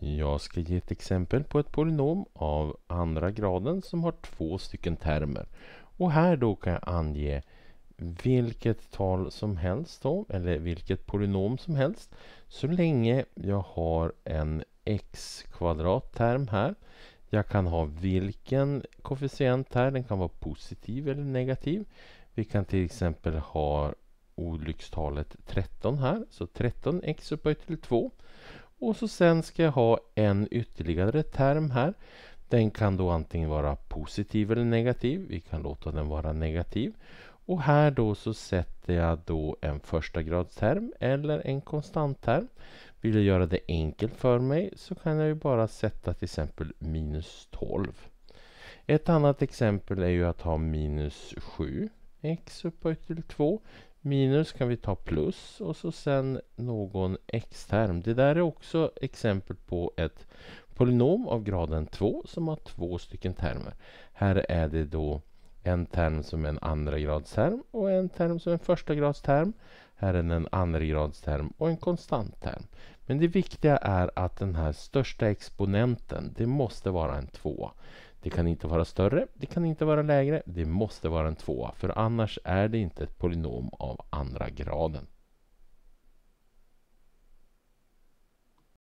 Jag ska ge ett exempel på ett polynom av andra graden som har två stycken termer. Och här då kan jag ange vilket tal som helst då, eller vilket polynom som helst så länge jag har en x kvadrat term här. Jag kan ha vilken koefficient här, den kan vara positiv eller negativ. Vi kan till exempel ha olyckstalet 13 här, så 13x upphöjt till 2. Och så sen ska jag ha en ytterligare term här. Den kan då antingen vara positiv eller negativ. Vi kan låta den vara negativ. Och här då så sätter jag då en första gradsterm eller en konstantterm. Vill jag göra det enkelt för mig så kan jag ju bara sätta till exempel minus 12. Ett annat exempel är ju att ha minus 7x upphöjt till 2. Minus kan vi ta plus och så sen någon x-term. Det där är också exempel på ett polynom av graden 2 som har två stycken termer. Här är det då en term som är en andra gradsterm och en term som är en första gradsterm. Här är en andra gradsterm och en konstant term. Men det viktiga är att den här största exponenten, det måste vara en 2. Det kan inte vara större, det kan inte vara lägre, det måste vara en tvåa för annars är det inte ett polynom av andra graden.